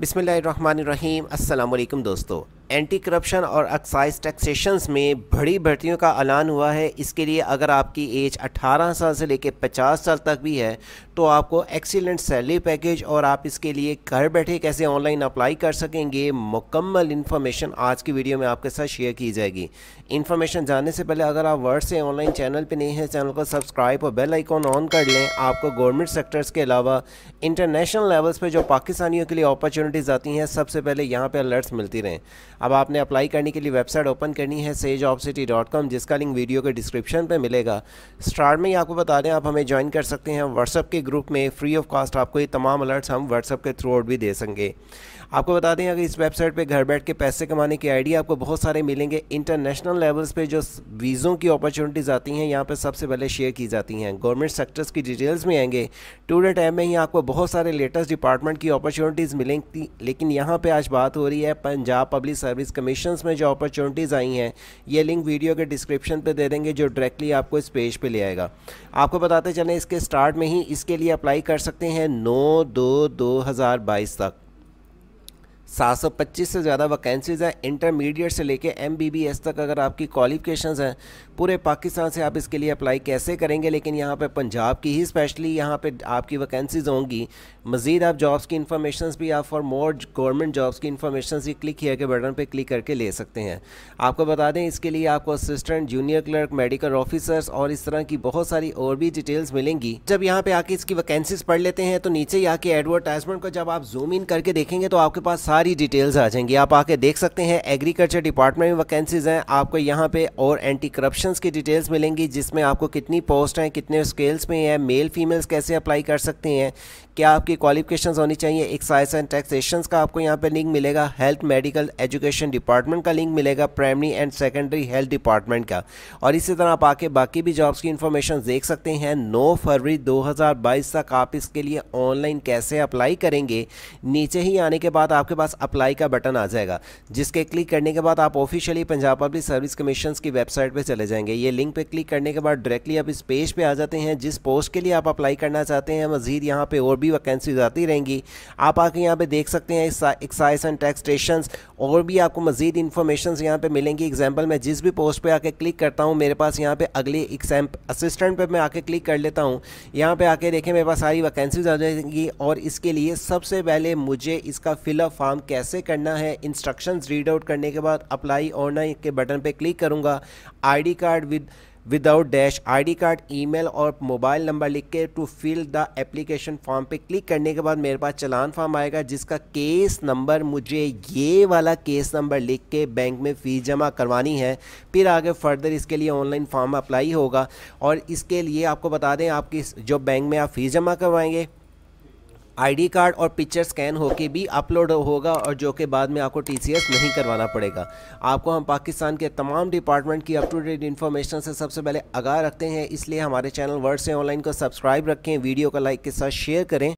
बिसमीम् अल्लाम दोस्तों anti corruption और एक्साइज टैक्सेशन में बड़ी भर्तियों का ऐलान हुआ है इसके लिए अगर आपकी एज 18 साल से लेकर 50 साल तक भी है तो आपको एक्सीलेंट सैलरी पैकेज और आप इसके लिए घर बैठे कैसे ऑनलाइन अप्लाई कर सकेंगे मुकम्मल इन्फॉर्मेशन आज की वीडियो में आपके साथ शेयर की जाएगी इन्फॉर्मेशन जानने से पहले अगर आप वर्ड से ऑनलाइन चैनल पर नहीं है चैनल को सब्सक्राइब और बेल आइकॉन ऑन कर लें आपको गवर्नमेंट सेक्टर्स के अलावा इंटरनेशनल लेवल्स पर जो पाकिस्तानियों के लिए अपॉर्चुनिटीज़ आती हैं सबसे पहले यहाँ पर अलर्ट्स मिलती रहें अब आपने अप्लाई करने के लिए वेबसाइट ओपन करनी है sage of city dot com जिसका लिंक वीडियो के डिस्क्रिप्शन पर मिलेगा स्टार्ट में ही आपको बता दें आप हमें ज्वाइन कर सकते हैं व्हाट्सअप के ग्रुप में फ्री ऑफ कॉस्ट आपको ये तमाम अलर्ट्स हम व्हाट्सअप के थ्रू आउट भी दे सकेंगे आपको बता दें अगर इस वेबसाइट पे घर बैठ के पैसे कमाने की आइडिया आपको बहुत सारे मिलेंगे इंटरनेशनल लेवल्स पे जो वीज़ों की अपॉर्चुनिटीज़ आती हैं यहाँ पे सबसे पहले शेयर की जाती हैं गवर्नमेंट सेक्टर्स की डिटेल्स में आएंगे डे टाइम में ही आपको बहुत सारे लेटेस्ट डिपार्टमेंट की अपॉर्चुनिटीज़ मिलेंगी लेकिन यहाँ पर आज बात हो रही है पंजाब पब्लिक सर्विस कमीशन में जो अपॉर्चुनिटीज़ आई हैं ये लिंक वीडियो के डिस्क्रिप्शन पर दे देंगे जो डायरेक्टली आपको इस पेज पर ले आएगा आपको बताते चलें इसके स्टार्ट में ही इसके लिए अप्लाई कर सकते हैं नौ दो दो हज़ार बाईस तक 725 से ज़्यादा वैकेंसीज़ हैं इंटरमीडिएट से लेके एमबीबीएस तक अगर आपकी क्वालिफिकेशंस हैं पूरे पाकिस्तान से आप इसके लिए अप्लाई कैसे करेंगे लेकिन यहाँ पे पंजाब की ही स्पेशली यहाँ पे आपकी वैकेंसीज़ होंगी मज़ीद आप जॉब्स की इन्फॉर्मेशन भी आप फॉर मोर गवर्नमेंट जॉब्स की इन्फॉर्मेशन भी क्लिक किया के बटन पर क्लिक करके ले सकते हैं आपको बता दें इसके लिए आपको assistant junior clerk medical officers और इस तरह की बहुत सारी और भी डिटेल्स मिलेंगी जब यहाँ पर आके इसकी वैकेंसीज़ पढ़ लेते हैं तो नीचे ही आके एडवर्टाइजमेंट को जब आप जूम इन करके देखेंगे तो आपके पास सारी डिटेल्स आ जाएंगी आप आके देख सकते हैं एग्रीकल्चर डिपार्टमेंट में वैकेंसीज़ हैं आपको यहाँ पे और एंटी करप्शन की डिटेल्स मिलेंगी जिसमें आपको कितनी पोस्ट हैं कितने स्केल्स में हैं मेल फीमेल्स कैसे अप्लाई कर सकते हैं क्या आपकी क्वालिफिकेशन होनी चाहिए एक्साइज एंड टैक्सेशन का आपको यहाँ पर लिंक मिलेगा हेल्थ मेडिकल एजुकेशन डिपार्टमेंट का लिंक मिलेगा primary and secondary health department का और इसी तरह आप आके बाकी भी जॉब्स की इन्फॉर्मेशन देख सकते हैं नौ फरवरी 2022 तक आप इसके लिए ऑनलाइन कैसे अप्लाई करेंगे नीचे ही आने के बाद आपके पास पास अप्लाई का बटन आ जाएगा जिसके क्लिक करने के बाद आप officially Punjab public service commission की वेबसाइट पर चले जाएंगे ये लिंक पर क्लिक करने के बाद डायरेक्टली आप इस पेज पर पे आ जाते हैं जिस पोस्ट के लिए आप अप्लाई करना चाहते हैं मजीद यहाँ पर और भी वैकेंसीज आती रहेंगी आप आके यहाँ पर देख सकते हैं एक्साइज एंड टैक्स स्टेशन और भी आपको मजीद इन्फॉर्मेशन यहाँ पर मिलेंगी एग्जाम्पल मैं जिस भी पोस्ट पर आके क्लिक करता हूँ मेरे पास यहाँ पर अगले एग्जाम असिस्टेंट पर मैं आके क्लिक कर लेता हूँ यहाँ पर आके देखें मेरे पास सारी वैकेंसीज आ जाएंगी और इसके लिए सबसे पहले मुझे इसका फिलअप फॉर्म काम कैसे करना है इंस्ट्रक्शंस रीड आउट करने के बाद अप्लाई ऑनलाइन के बटन पे क्लिक करूँगा ID card with without dash ID card email और मोबाइल नंबर लिख के to fill the application form पे क्लिक करने के बाद मेरे पास चलान फॉर्म आएगा जिसका केस नंबर मुझे ये वाला केस नंबर लिख के बैंक में फ़ीस जमा करवानी है फिर आगे फर्दर इसके लिए ऑनलाइन फॉर्म अप्लाई होगा और इसके लिए आपको बता दें आपकी जो बैंक में आप फ़ीस जमा करवाएंगे आईडी कार्ड और पिक्चर स्कैन होके भी अपलोड होगा और जो कि बाद में आपको टीसीएस नहीं करवाना पड़ेगा आपको हम पाकिस्तान के तमाम डिपार्टमेंट की अप टू डेट इन्फॉर्मेशन से सबसे पहले आगाह रखते हैं इसलिए हमारे चैनल वर्ड से ऑनलाइन को सब्सक्राइब रखें वीडियो को लाइक के साथ शेयर करें